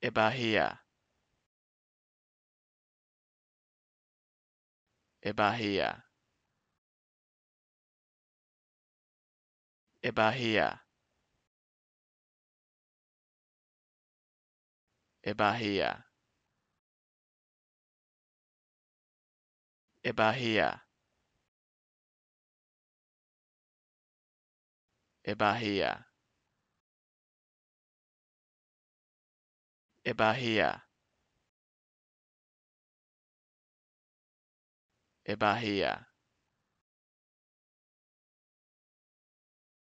Ebahia Ebahia Ebahia Ebahia Ebahia Ebahia Ebahia Ebahia